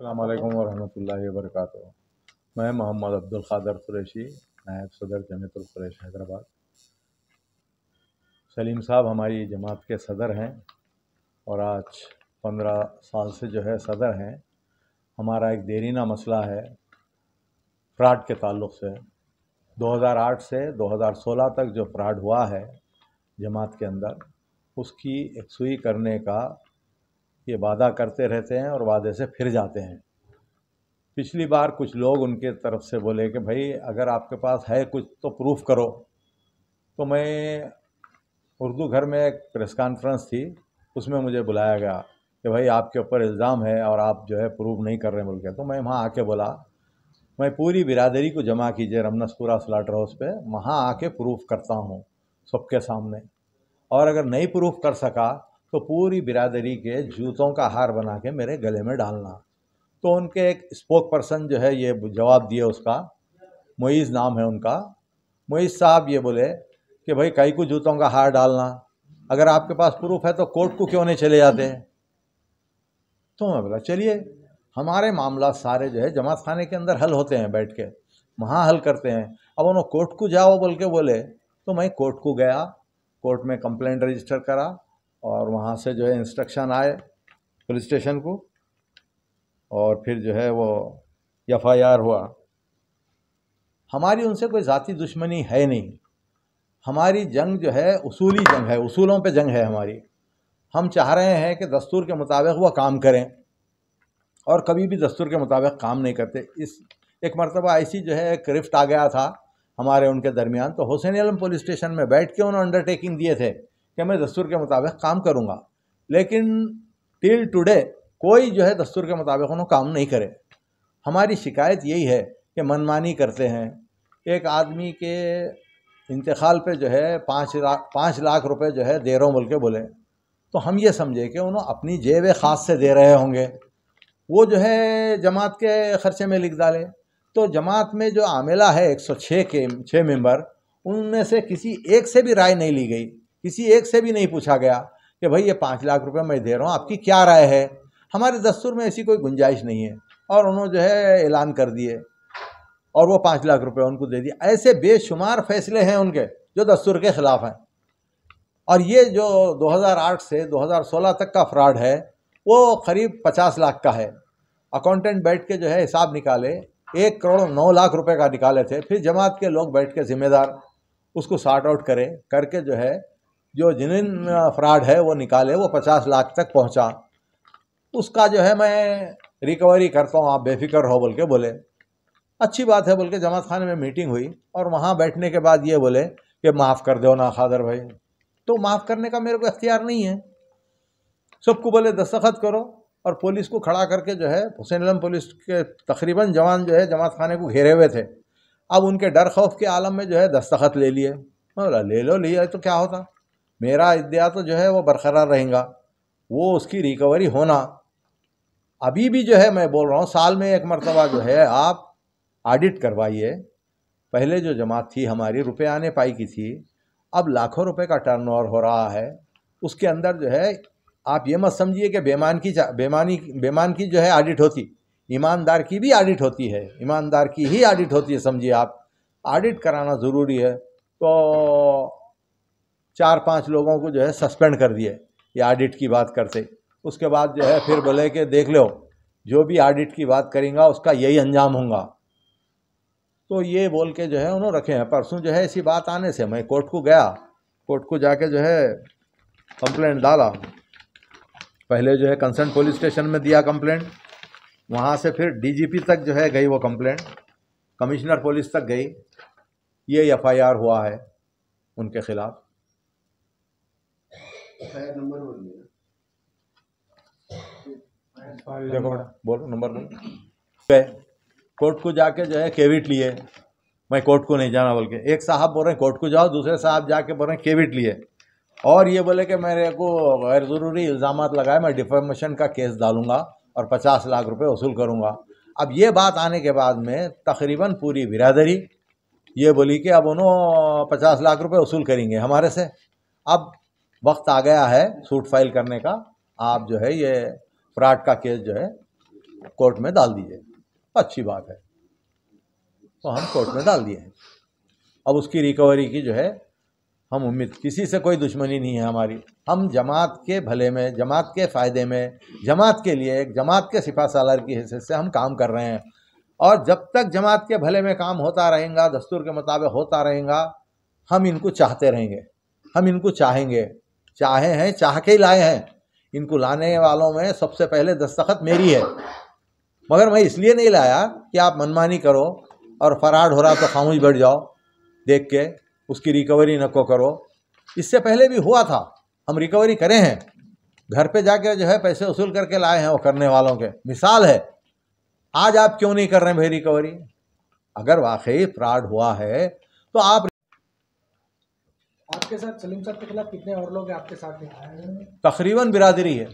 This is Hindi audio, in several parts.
अल्लाम वरहमल वर्क मैं मोहम्मद अब्दुल क़ादर कुरैशी नायब सदर कुरैश हैदराबाद सलीम साहब हमारी जमात के सदर हैं और आज पंद्रह साल से जो है सदर हैं हमारा एक देरीना मसला है फ्राड के ताल्लुक से 2008 से 2016 तक जो फ्राड हुआ है जमात के अंदर उसकी एकसुई करने का ये वादा करते रहते हैं और वादे से फिर जाते हैं पिछली बार कुछ लोग उनके तरफ से बोले कि भाई अगर आपके पास है कुछ तो प्रूफ करो तो मैं उर्दू घर में एक प्रेस कॉन्फ्रेंस थी उसमें मुझे बुलाया गया कि भाई आपके ऊपर इल्ज़ाम है और आप जो है प्रूफ नहीं कर रहे बोल के तो मैं वहाँ आके बोला मैं पूरी बिरादरी को जमा कीजिए रमनसपुरा स्लाटर हाउस पर वहाँ आके प्रूफ करता हूँ सबके सामने और अगर नहीं प्रूफ कर सका तो पूरी बिरादरी के जूतों का हार बना के मेरे गले में डालना तो उनके एक स्पोक पर्सन जो है ये जवाब दिए उसका मोईज़ नाम है उनका मोईज़ साहब ये बोले कि भाई कई को जूतों का हार डालना अगर आपके पास प्रूफ है तो कोर्ट को क्यों नहीं चले जाते तो मैं बोला चलिए हमारे मामला सारे जो है जमात खाने के अंदर हल होते हैं बैठ के वहाँ हल करते हैं अब उन्होंने कोर्ट को जाओ बोल के बोले तो मैं कोर्ट को गया कोर्ट में कंप्लेंट रजिस्टर करा और वहाँ से जो है इंस्ट्रक्शन आए पुलिस स्टेशन को और फिर जो है वो एफ आई आर हुआ हमारी उनसे कोई ज़ाती दुश्मनी है नहीं हमारी जंग जो है उसूली जंग है उसूलों पे जंग है हमारी हम चाह रहे हैं कि दस्तूर के मुताबिक वह काम करें और कभी भी दस्तूर के मुताबिक काम नहीं करते इस एक मरतबा ऐसी जो है एक रिफ्ट आ गया था हमारे उनके दरमियान तो हुसैन आलम पुलिस स्टेशन में बैठ के उन्होंने अंडरटेकिंग दिए थे कि मैं दस्तूर के मुताबिक काम करूँगा लेकिन टिल टुडे कोई जो है दस्तूर के मुताबिक उन्होंने काम नहीं करे हमारी शिकायत यही है कि मनमानी करते हैं एक आदमी के इंतकाल पे जो है पाँच लाख पाँच लाख रुपए जो है दे रहा हूँ बोल के बोले तो हम ये समझे कि उन्होंने अपनी जेब ख़ास से दे रहे होंगे वो जो है जमात के ख़र्चे में लिख डाले तो जमात में जो आमेला है 106 के छः मेंबर उनमें से किसी एक से भी राय नहीं ली गई किसी एक से भी नहीं पूछा गया कि भाई ये पाँच लाख रुपए मैं दे रहा हूँ आपकी क्या राय है हमारे दस्तूर में ऐसी कोई गुंजाइश नहीं है और उन्होंने जो है ऐलान कर दिए और वो पाँच लाख रुपए उनको दे दिए ऐसे बेशुमार फैसले हैं उनके जो दस्तूर के ख़िलाफ़ हैं और ये जो 2008 से 2016 तक का फ्रॉड है वो करीब 50 लाख का है अकाउंटेंट बैठ के जो है हिसाब निकाले एक करोड़ नौ लाख रुपए का निकाले थे फिर जमात के लोग बैठ के ज़िम्मेदार उसको सार्ट आउट करें करके जो है जो जिन फ्रॉड है वो निकाले वो पचास लाख तक पहुंचा उसका जो है मैं रिकवरी करता हूँ आप बेफिक्र हो बोल के बोले अच्छी बात है बोल के जमात खाने में मीटिंग हुई और वहाँ बैठने के बाद ये बोले कि माफ़ कर दो ना खादर भाई तो माफ़ करने का मेरे को इख्तियार नहीं है सबको बोले दस्तखत करो और पुलिस को खड़ा करके जो है हुसैन आलम पुलिस के तकरीबन जवान जो है जमात खाने को घेरे हुए थे अब उनके डर खौफ के आलम में जो है दस्तखत ले लिए मैं बोला ले लो लिया तो क्या होता मेरा अध्याय तो जो है वो बरकरार रहेगा वो उसकी रिकवरी होना अभी भी जो है मैं बोल रहा हूँ साल में एक मरतबा जो है आप ऑडिट करवाइए पहले जो जमात थी हमारी रुपये आने पाई की थी अब लाखों रुपए का टर्नओवर हो रहा है उसके अंदर जो है आप ये मत समझिए कि बेमान की बेमानी बेमान की जो है ऑडिट होती ईमानदार की भी ऑडिट होती है ईमानदार की ही ऑडिट होती है समझिए आप ऑडिट कराना ज़रूरी है तो चार पांच लोगों को जो है सस्पेंड कर दिए ये ऑडिट की बात करते उसके बाद जो है फिर बोले कि देख लो जो भी ऑडिट की बात करेंगे उसका यही अंजाम होगा तो ये बोल के जो है उन्होंने रखे हैं परसों जो है इसी बात आने से मैं कोर्ट को गया कोर्ट को जाके जो है कंप्लेंट डाला पहले जो है कंसर्न पुलिस स्टेशन में दिया कंप्लेंट वहाँ से फिर डीजीपी तक जो है गई वो कंप्लेंट कमिश्नर पुलिस तक गई ये एफआईआर हुआ है उनके ख़िलाफ़ फायर नंबर बोलो नंबर कोर्ट को जाके जो है केविट लिए मैं कोर्ट को नहीं जाना बोल के एक साहब बोल रहे हैं कोर्ट को जाओ दूसरे साहब जाके बोल रहे हैं केविट लिए और ये बोले कि मेरे को गैर ज़रूरी इल्ज़ाम लगाए मैं डिफॉर्मेशन का केस डालूंगा और पचास लाख रुपए वसूल करूंगा अब ये बात आने के बाद में तकरीबन पूरी बिरादरी ये बोली कि अब उन्होंने पचास लाख रुपये वसूल करेंगे हमारे से अब वक्त आ गया है सूट फाइल करने का आप जो है ये फ्रॉड का केस जो है कोर्ट में डाल दीजिए अच्छी बात है तो हम कोर्ट में डाल दिए हैं अब उसकी रिकवरी की जो है हम उम्मीद किसी से कोई दुश्मनी नहीं है हमारी हम जमात के भले में जमात के फ़ायदे में जमात के लिए एक जमात के सिफा सालार की हैसियत से हम काम कर रहे हैं और जब तक जमात के भले में काम होता रहेगा दस्तूर के मुताबिक होता रहेगा हम इनको चाहते रहेंगे हम इनको चाहेंगे चाहे हैं चाह के ही लाए हैं इनको लाने वालों में सबसे पहले दस्तखत मेरी है मगर मैं इसलिए नहीं लाया कि आप मनमानी करो और फरार हो रहा तो खामोश बैठ जाओ देख के उसकी रिकवरी नको करो इससे पहले भी हुआ था हम रिकवरी करें हैं घर पे जाके जो है पैसे वसूल करके लाए हैं वो करने वालों के मिसाल है आज आप क्यों नहीं कर रहे हैं भाई रिकवरी अगर वाकई फ्रॉड हुआ है तो आप आपके साथ सलीम साहब के खिलाफ कितने और लोग आपके साथ तकरीबन बिरादरी है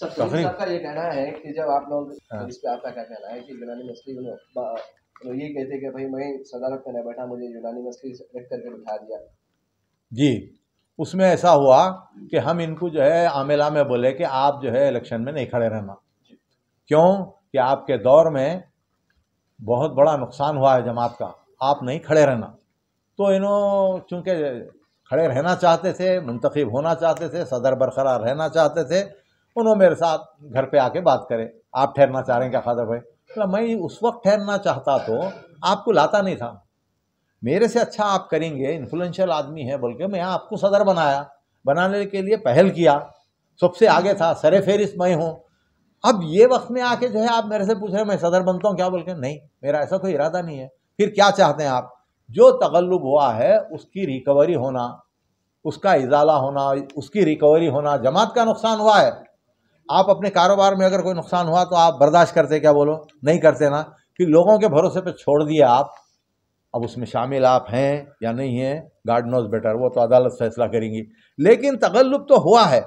सर का ये कहना है कि जब आप लोग हाँ। पे आपका क्या कहना है कि यूनानी मछली तो ये कहते कि भाई मैं सदारत में बैठा मुझे यूनानी मछली रख करके बिठा दिया जी उसमें ऐसा हुआ कि हम इनको जो है आमेला में बोले कि आप जो है इलेक्शन में नहीं खड़े रहना क्यों कि आपके दौर में बहुत बड़ा नुकसान हुआ है जमात का आप नहीं खड़े रहना तो इन्हों चूँकि खड़े रहना चाहते थे मुंतखब होना चाहते थे सदर बरकरार रहना चाहते थे उन्होंने मेरे साथ घर पे आके बात करे आप ठहरना चाह रहे हैं क्या खादर भाई बोला तो मैं उस वक्त ठहरना चाहता तो आपको लाता नहीं था मेरे से अच्छा आप करेंगे इन्फ्लुएंशियल आदमी है बोल के मैं आपको सदर बनाया बनाने के लिए पहल किया सबसे आगे था सरे फेरिस मैं हूँ अब ये वक्त में आके जो है आप मेरे से पूछ रहे हैं मैं सदर बनता हूँ क्या बोल के नहीं मेरा ऐसा कोई इरादा नहीं है फिर क्या चाहते हैं आप जो तगल्लुब हुआ है उसकी रिकवरी होना उसका इजाला होना उसकी रिकवरी होना जमात का नुकसान हुआ है आप अपने कारोबार में अगर कोई नुकसान हुआ तो आप बर्दाश्त करते क्या बोलो नहीं करते ना कि लोगों के भरोसे पे छोड़ दिए आप अब उसमें शामिल आप हैं या नहीं हैं गार्ड नोज बेटर वो तो अदालत फैसला करेंगी लेकिन तगल्लुब तो हुआ है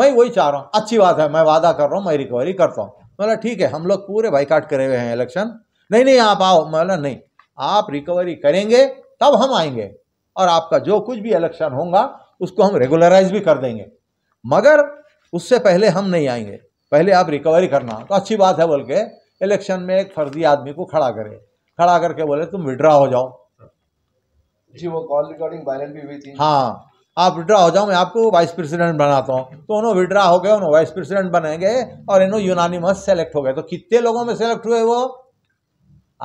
मैं वही चाह रहा हूँ अच्छी बात है मैं वादा कर रहा हूँ मैं रिकवरी करता हूँ मतलब ठीक है हम लोग पूरे बाइकाट करे हुए हैं इलेक्शन नहीं नहीं आप आओ मतलब नहीं आप रिकवरी करेंगे तब हम आएंगे और आपका जो कुछ भी इलेक्शन होगा उसको हम रेगुलराइज भी कर देंगे मगर उससे पहले हम नहीं आएंगे पहले आप रिकवरी करना तो अच्छी बात है बोल के इलेक्शन में एक फर्जी आदमी को खड़ा करे खड़ा करके बोले तुम विड्रा हो जाओ जी वो कॉल रिकॉर्डिंग वायरल भी हुई थी हाँ आप विड्रा हो जाओ मैं आपको वाइस प्रेसिडेंट बनाता हूँ तो उन्होंने विड्रा हो गए उन्होंने वाइस प्रेसिडेंट बनेंगे और इन्होंने यूनानिमस सेलेक्ट हो गए तो कितने लोगों में सेलेक्ट हुए वो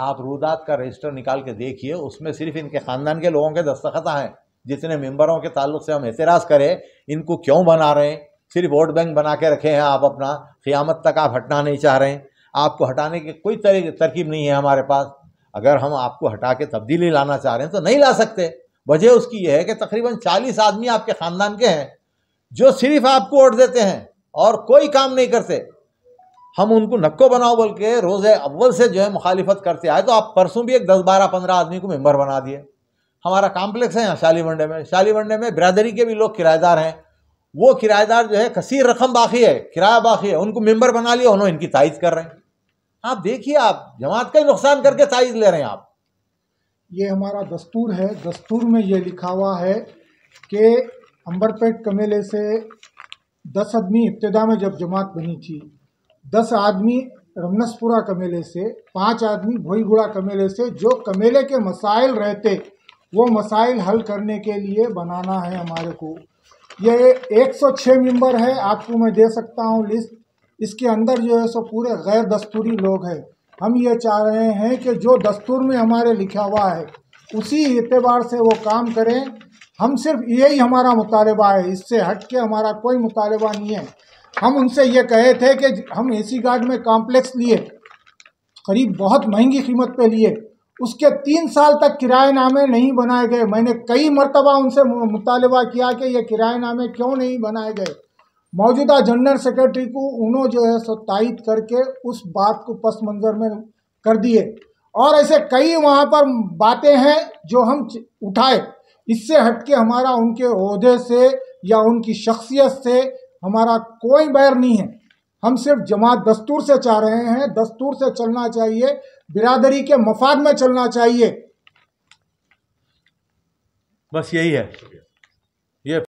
आप रूदात का रजिस्टर निकाल के देखिए उसमें सिर्फ इनके ख़ानदान के लोगों के दस्तखत हैं जितने मेम्बरों के ताल्लुक से हम एतराज़ करें इनको क्यों बना रहे हैं सिर्फ वोट बैंक बना के रखे हैं आप अपना क़ियामत तक आप हटना नहीं चाह रहे हैं आपको हटाने की कोई तरकीब नहीं है हमारे पास अगर हम आपको हटा के तब्दीली लाना चाह रहे हैं तो नहीं ला सकते वजह उसकी यह है कि तकरीबन चालीस आदमी आपके ख़ानदान के हैं जो सिर्फ आपको वोट देते हैं और कोई काम नहीं करते हम उनको नक्को बनाओ बोल के रोज़ अव्वल से जो है मुखालिफत करते आए तो आप परसों भी एक दस बारह पंद्रह आदमी को मेम्बर बना दिए हमारा कॉम्प्लेक्स है यहाँ शाली मंडे में शाली मंडे में बिरादरी के भी लोग किराएदार हैं वो किराएदार जो है कसीर रकम बाकी है किराया बाकी है उनको मेम्बर बना लिया उन्होंने इनकी ताइज कर रहे हैं आप देखिए आप जमात का ही नुकसान करके ताइज ले रहे हैं आप ये हमारा दस्तूर है दस्तूर में ये लिखा हुआ है कि अम्बरपेट कमेले से दस आदमी इब्तदा में जब जमात बनी थी दस आदमी रमनसपुरा कमेले से पांच आदमी भोईगुड़ा कमेले से जो कमेले के मसाइल रहते वो मसाइल हल करने के लिए बनाना है हमारे को ये 106 मेंबर है आपको मैं दे सकता हूँ लिस्ट इसके अंदर जो है सो पूरे गैर दस्तूरी लोग हैं हम ये चाह रहे हैं कि जो दस्तूर में हमारे लिखा हुआ है उसी एतबार से वो काम करें हम सिर्फ यही हमारा मुतालबा है इससे हट के हमारा कोई मुतालबा नहीं है हम उनसे ये कहे थे कि हम एसी गार्ड में कॉम्प्लेक्स लिए करीब बहुत महंगी कीमत पे लिए उसके तीन साल तक किराए नामे नहीं बनाए गए मैंने कई मरतबा उनसे मुतालबा किया कि ये किराए नामे क्यों नहीं बनाए गए मौजूदा जनरल सेक्रेटरी को उन्होंने जो है सो तइद करके उस बात को पस मंज़र में कर दिए और ऐसे कई वहाँ पर बातें हैं जो हम उठाए इससे हटके हमारा उनके अहदे से या उनकी शख्सियत से हमारा कोई बैर नहीं है हम सिर्फ जमात दस्तूर से चाह रहे हैं दस्तूर से चलना चाहिए बिरादरी के मफाद में चलना चाहिए बस यही है ये